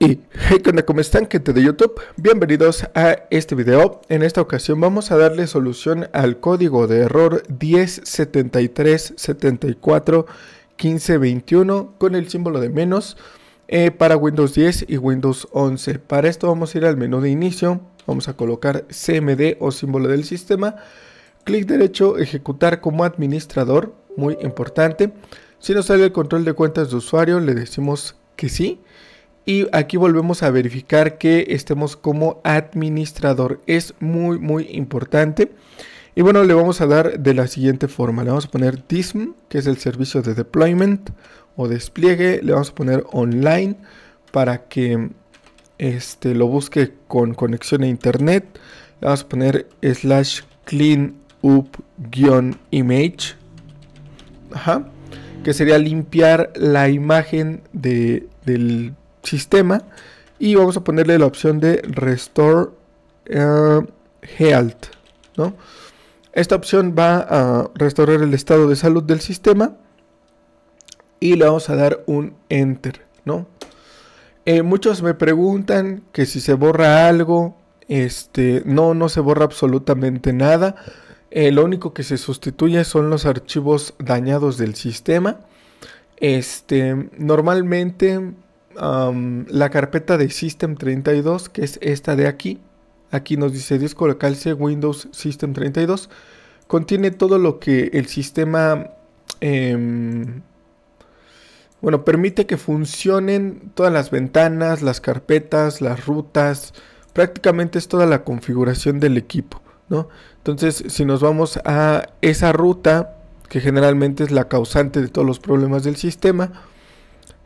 Y hey, ¿qué onda? ¿Cómo están? Gente de YouTube, bienvenidos a este video. En esta ocasión vamos a darle solución al código de error 1073741521 con el símbolo de menos eh, para Windows 10 y Windows 11. Para esto vamos a ir al menú de inicio, vamos a colocar CMD o símbolo del sistema, clic derecho, ejecutar como administrador, muy importante. Si nos sale el control de cuentas de usuario, le decimos que sí y aquí volvemos a verificar que estemos como administrador. Es muy, muy importante. Y bueno, le vamos a dar de la siguiente forma. Le vamos a poner DISM, que es el servicio de deployment o despliegue. Le vamos a poner online para que este, lo busque con conexión a internet. Le vamos a poner slash clean up image. Ajá. Que sería limpiar la imagen de, del sistema y vamos a ponerle la opción de Restore eh, Health, ¿no? Esta opción va a restaurar el estado de salud del sistema y le vamos a dar un Enter, ¿no? Eh, muchos me preguntan que si se borra algo, este, no, no se borra absolutamente nada. Eh, lo único que se sustituye son los archivos dañados del sistema. Este, normalmente la carpeta de System32, que es esta de aquí. Aquí nos dice disco local C Windows System32. Contiene todo lo que el sistema... Em, bueno, permite que funcionen todas las ventanas, las carpetas, las rutas. Prácticamente es toda la configuración del equipo, ¿no? Entonces, si nos vamos a esa ruta, que generalmente es la causante de todos los problemas del sistema,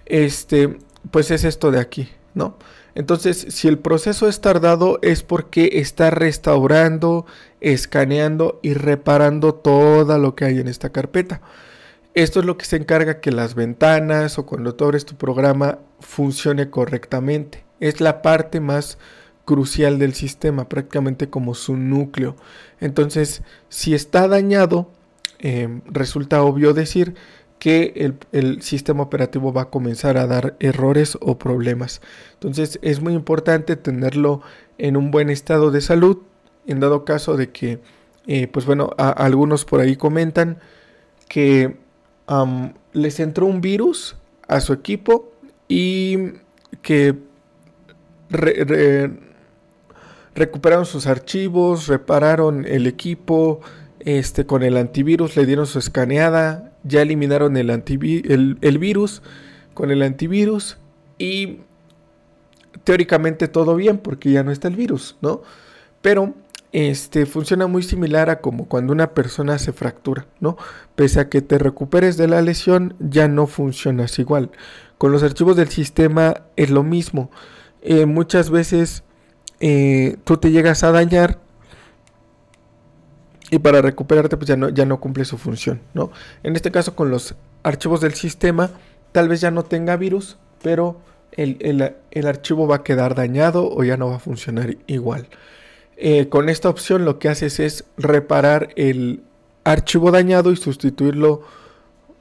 este, pues es esto de aquí, ¿no? Entonces, si el proceso es tardado es porque está restaurando, escaneando y reparando todo lo que hay en esta carpeta. Esto es lo que se encarga que las ventanas o cuando tú abres tu programa funcione correctamente. Es la parte más crucial del sistema, prácticamente como su núcleo. Entonces, si está dañado, eh, resulta obvio decir que el, sistema operativo va a comenzar a dar errores o problemas. Entonces es muy importante tenerlo en un buen estado de salud, en dado caso de que, eh, pues bueno, algunos por ahí comentan que les entró un virus a su equipo y que recuperaron sus archivos, repararon el equipo, este, con el antivirus le dieron su escaneada, ya eliminaron el, el virus con el antivirus y teóricamente todo bien porque ya no está el virus, ¿no? Pero este funciona muy similar a como cuando una persona se fractura, ¿no? Pese a que te recuperes de la lesión, ya no funcionas igual. Con los archivos del sistema es lo mismo. Eh, muchas veces eh, tú te llegas a dañar y para recuperarte pues ya no, ya no cumple su función, ¿no? En este caso con los archivos del sistema tal vez ya no tenga virus, pero el, archivo va a quedar dañado o ya no va a funcionar igual. Eh, con esta opción lo que haces es reparar el archivo dañado y sustituirlo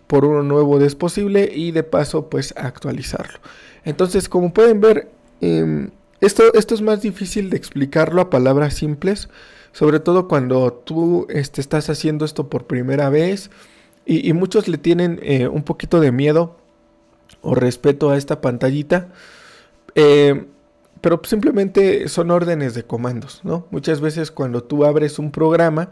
por uno nuevo es posible y de paso pues actualizarlo. Entonces como pueden ver em, esto, esto es más difícil de explicarlo a palabras simples sobre todo cuando tú este, estás haciendo esto por primera vez y, muchos le tienen eh, un poquito de miedo o respeto a esta pantallita. Eh, pero simplemente son órdenes de comandos, ¿no? Muchas veces cuando tú abres un programa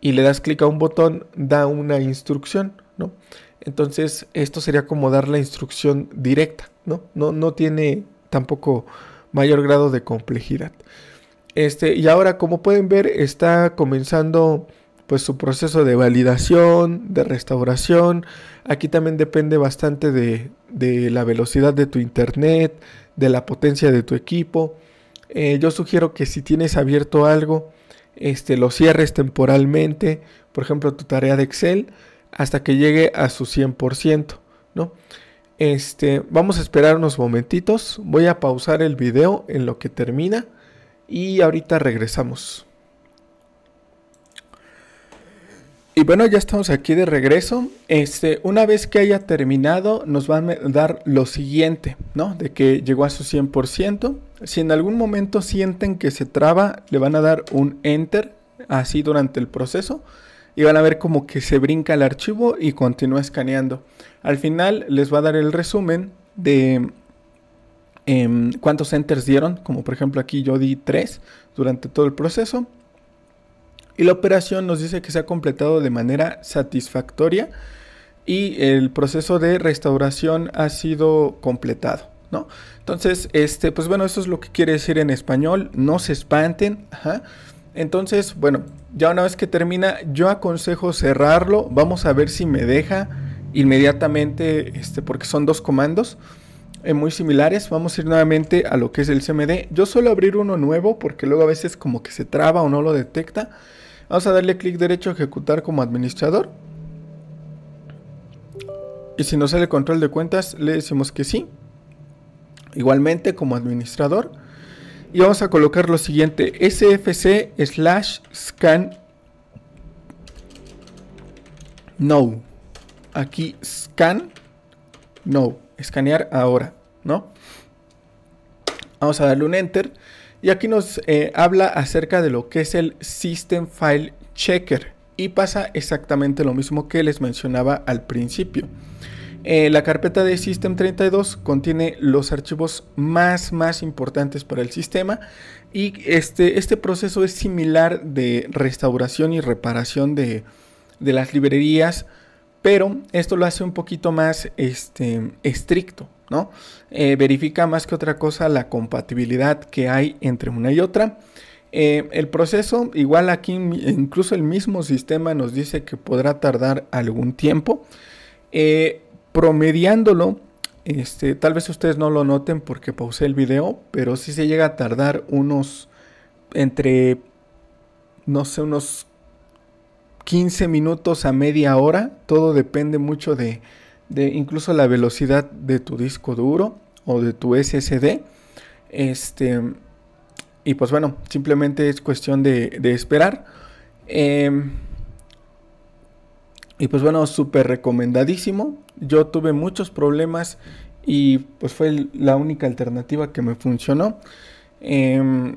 y le das clic a un botón, da una instrucción, ¿no? Entonces, esto sería como dar la instrucción directa, ¿no? No, no tiene tampoco mayor grado de complejidad. Este, y ahora, como pueden ver, está comenzando pues su proceso de validación, de restauración. Aquí también depende bastante de, la velocidad de tu internet, de la potencia de tu equipo. Eh, yo sugiero que si tienes abierto algo, este, lo cierres temporalmente, por ejemplo, tu tarea de Excel, hasta que llegue a su 100%, ¿no? Este, vamos a esperar unos momentitos, voy a pausar el video en lo que termina y ahorita regresamos. Y bueno, ya estamos aquí de regreso. Este, una vez que haya terminado, nos van a dar lo siguiente, ¿no? De que llegó a su 100%. Si en algún momento sienten que se traba, le van a dar un enter, así durante el proceso. Y van a ver como que se brinca el archivo y continúa escaneando. Al final les va a dar el resumen de Em, cuántos enters dieron, como por ejemplo aquí yo di tres durante todo el proceso. Y la operación nos dice que se ha completado de manera satisfactoria y el proceso de restauración ha sido completado. ¿no? Entonces, este, pues bueno, eso es lo que quiere decir en español. No se espanten. Entonces, bueno, ya una vez que termina, yo aconsejo cerrarlo. Vamos a ver si me deja inmediatamente, este, porque son dos comandos. Eh, muy similares. Vamos a ir nuevamente a lo que es el CMD. Yo suelo abrir uno nuevo porque luego a veces como que se traba o no lo detecta. Vamos a darle clic derecho a ejecutar como administrador. Y si nos sale control de cuentas, le decimos que sí. Igualmente como administrador. Y vamos a colocar lo siguiente, sfc slash scan no. Aquí scan no escanear ahora, ¿no? Vamos a darle un enter y aquí nos eh, habla acerca de lo que es el System File Checker y pasa exactamente lo mismo que les mencionaba al principio. Eh, la carpeta de System32 contiene los archivos más más importantes para el sistema y este, este proceso es similar de restauración y reparación de, de las librerías pero esto lo hace un poquito más este, estricto, ¿no? Eh, verifica más que otra cosa la compatibilidad que hay entre una y otra. Eh, el proceso, igual aquí incluso el mismo sistema nos dice que podrá tardar algún tiempo. Eh, promediándolo, este, tal vez ustedes no lo noten porque pausé el video, pero sí se llega a tardar unos entre, no sé, unos 15 minutos a media hora, todo depende mucho de, de incluso la velocidad de tu disco duro o de tu SSD. Este, y pues bueno, simplemente es cuestión de, esperar. Em, y pues bueno, súper recomendadísimo. Yo tuve muchos problemas y pues fue la única alternativa que me funcionó. Em,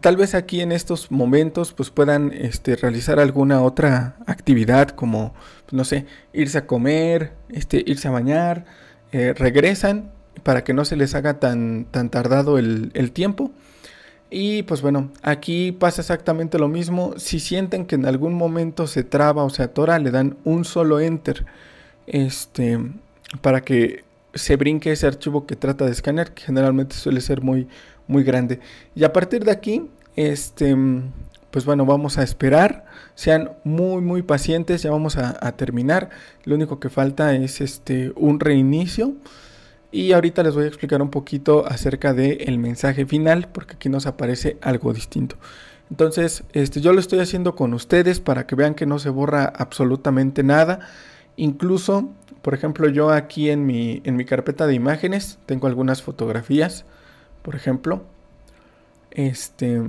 tal vez aquí en estos momentos pues puedan este, realizar alguna otra actividad como, no sé, irse a comer, este, irse a bañar, eh, regresan para que no se les haga tan, tan tardado el, el tiempo. Y pues bueno, aquí pasa exactamente lo mismo. Si sienten que en algún momento se traba o se atora, le dan un solo enter. Este, para que se brinque ese archivo que trata de escanear, que generalmente suele ser muy, muy grande. Y a partir de aquí, este, pues bueno, vamos a esperar. Sean muy, muy pacientes, ya vamos a, terminar. Lo único que falta es este, un reinicio. Y ahorita les voy a explicar un poquito acerca del el mensaje final, porque aquí nos aparece algo distinto. Entonces, este, yo lo estoy haciendo con ustedes para que vean que no se borra absolutamente nada. Incluso por ejemplo, yo aquí en mi, en mi carpeta de imágenes tengo algunas fotografías, por ejemplo. Este,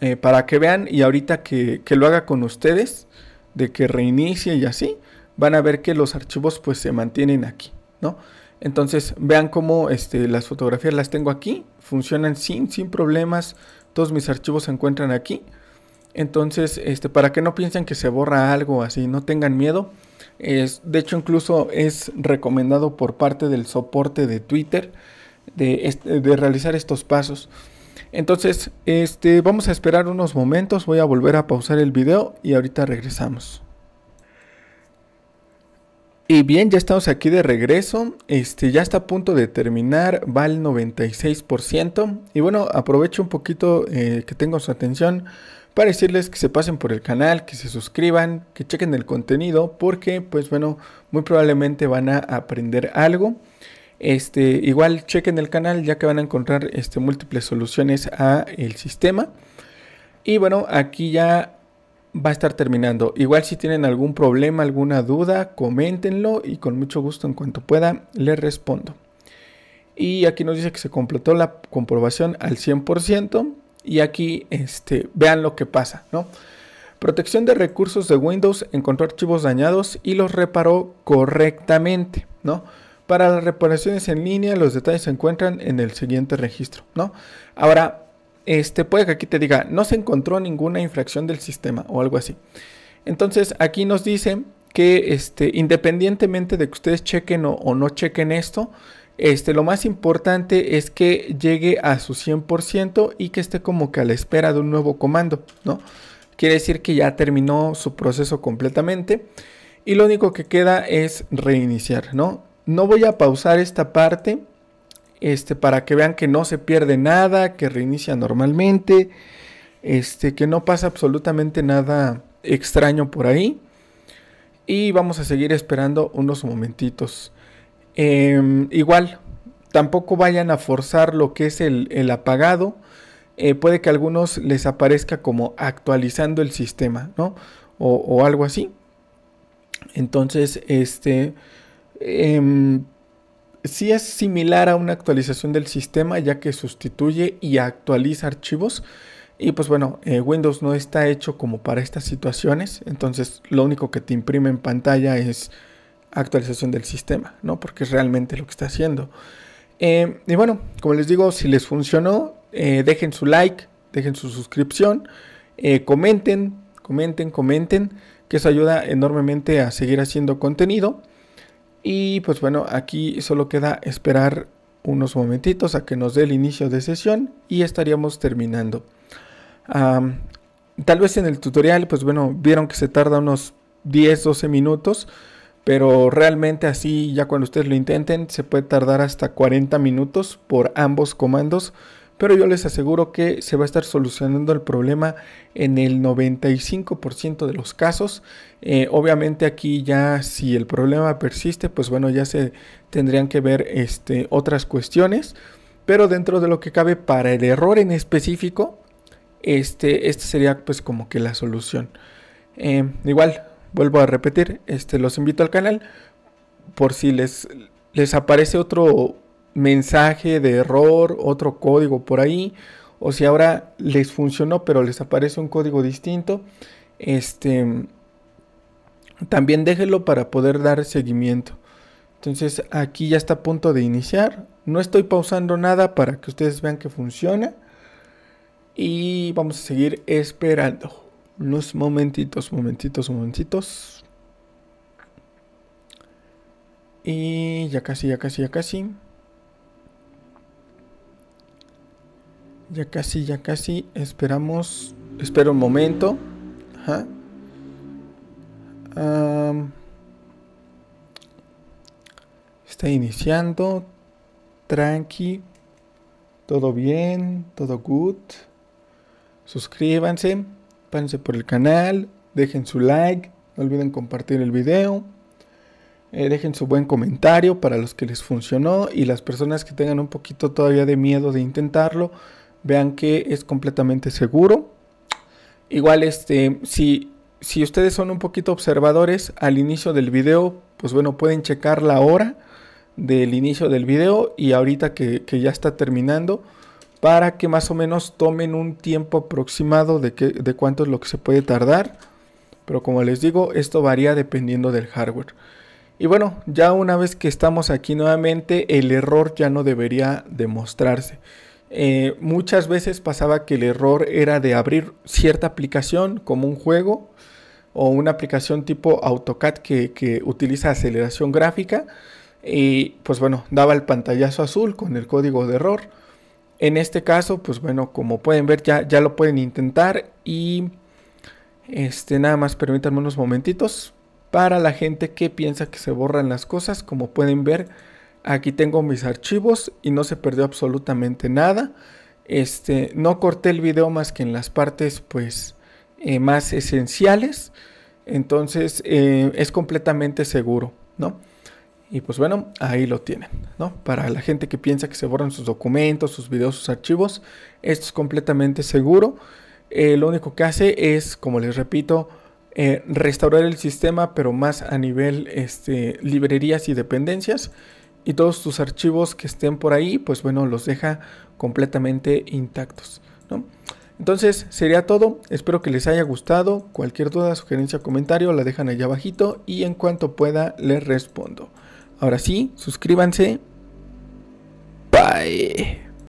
eh, para que vean y ahorita que, que, lo haga con ustedes, de que reinicie y así, van a ver que los archivos pues se mantienen aquí, ¿no? Entonces vean cómo este, las fotografías las tengo aquí, funcionan sin, sin problemas, todos mis archivos se encuentran aquí. Entonces, este, para que no piensen que se borra algo así, no tengan miedo de hecho, incluso es recomendado por parte del soporte de Twitter de, realizar estos pasos. Entonces, este, vamos a esperar unos momentos, voy a volver a pausar el video y ahorita regresamos. Y bien, ya estamos aquí de regreso. Este ya está a punto de terminar, va al 96%. Y bueno, aprovecho un poquito eh, que tengo su atención para decirles que se pasen por el canal, que se suscriban, que chequen el contenido, porque pues bueno, muy probablemente van a aprender algo. Este, igual chequen el canal ya que van a encontrar este, múltiples soluciones a el sistema. Y bueno, aquí ya va a estar terminando. Igual si tienen algún problema, alguna duda, coméntenlo y con mucho gusto en cuanto pueda les respondo. Y aquí nos dice que se completó la comprobación al 100%. Y aquí este, vean lo que pasa, ¿no? Protección de recursos de Windows encontró archivos dañados y los reparó correctamente, ¿no? Para las reparaciones en línea, los detalles se encuentran en el siguiente registro, ¿no? Ahora, este, puede que aquí te diga, no se encontró ninguna infracción del sistema o algo así. Entonces, aquí nos dice que este, independientemente de que ustedes chequen o no chequen esto, este, lo más importante es que llegue a su 100% y que esté como que a la espera de un nuevo comando, ¿no? Quiere decir que ya terminó su proceso completamente y lo único que queda es reiniciar, ¿no? No voy a pausar esta parte este, para que vean que no se pierde nada, que reinicia normalmente, este, que no pasa absolutamente nada extraño por ahí. Y vamos a seguir esperando unos momentitos. Em, igual, tampoco vayan a forzar lo que es el, apagado. Eh, puede que a algunos les aparezca como actualizando el sistema, ¿no? O, algo así. Entonces, este... Em, si es similar a una actualización del sistema ya que sustituye y actualiza archivos. Y pues bueno, eh, Windows no está hecho como para estas situaciones, entonces lo único que te imprime en pantalla es actualización del sistema, ¿no? Porque es realmente lo que está haciendo. Eh, y bueno, como les digo, si les funcionó, eh, dejen su like, dejen su suscripción, eh, comenten, comenten, comenten, que eso ayuda enormemente a seguir haciendo contenido. Y pues bueno, aquí solo queda esperar unos momentitos a que nos dé el inicio de sesión y estaríamos terminando. tal vez en el tutorial, pues bueno, vieron que se tarda unos 10, 12 minutos pero realmente así ya cuando ustedes lo intenten se puede tardar hasta 40 minutos por ambos comandos, pero yo les aseguro que se va a estar solucionando el problema en el 95% de los casos. Eh, obviamente aquí ya si el problema persiste, pues bueno, ya se tendrían que ver este, otras cuestiones, pero dentro de lo que cabe para el error en específico, este, este sería pues como que la solución. Eh, igual, vuelvo a repetir, este, los invito al canal por si les, les aparece otro mensaje de error, otro código por ahí, o si ahora les funcionó pero les aparece un código distinto, este, también déjenlo para poder dar seguimiento. Entonces aquí ya está a punto de iniciar, no estoy pausando nada para que ustedes vean que funciona y vamos a seguir esperando unos momentitos, momentitos, momentitos. Y ya casi, ya casi, ya casi. Ya casi, ya casi. Esperamos. Espero un momento. está iniciando. Tranqui. Todo bien. Todo good. Suscríbanse párense por el canal, dejen su like, no olviden compartir el video, eh, dejen su buen comentario para los que les funcionó y las personas que tengan un poquito todavía de miedo de intentarlo, vean que es completamente seguro. Igual, este, si, si ustedes son un poquito observadores al inicio del video, pues bueno, pueden checar la hora del inicio del video y ahorita que ya está terminando para que más o menos tomen un tiempo aproximado de, de cuánto es lo que se puede tardar. Pero como les digo, esto varía dependiendo del hardware. Y bueno, ya una vez que estamos aquí nuevamente, el error ya no debería demostrarse. Eh, muchas veces pasaba que el error era de abrir cierta aplicación como un juego o una aplicación tipo AutoCAD que utiliza aceleración gráfica y pues bueno, daba el pantallazo azul con el código de error en este caso, pues bueno, como pueden ver, ya, ya lo pueden intentar y este, nada más permítanme unos momentitos. Para la gente que piensa que se borran las cosas, como pueden ver, aquí tengo mis archivos y no se perdió absolutamente nada. Este, no corté el video más que en las partes pues eh, más esenciales. Entonces eh, es completamente seguro, ¿no? Y pues bueno, ahí lo tienen, ¿no? Para la gente que piensa que se borran sus documentos, sus videos, sus archivos, esto es completamente seguro. Eh, lo único que hace es, como les repito, eh, restaurar el sistema, pero más a nivel este, librerías y dependencias. Y todos tus archivos que estén por ahí, pues bueno, los deja completamente intactos, Entonces sería todo, espero que les haya gustado, cualquier duda, sugerencia, comentario la dejan allá abajito y en cuanto pueda les respondo. Ahora sí, suscríbanse. Bye.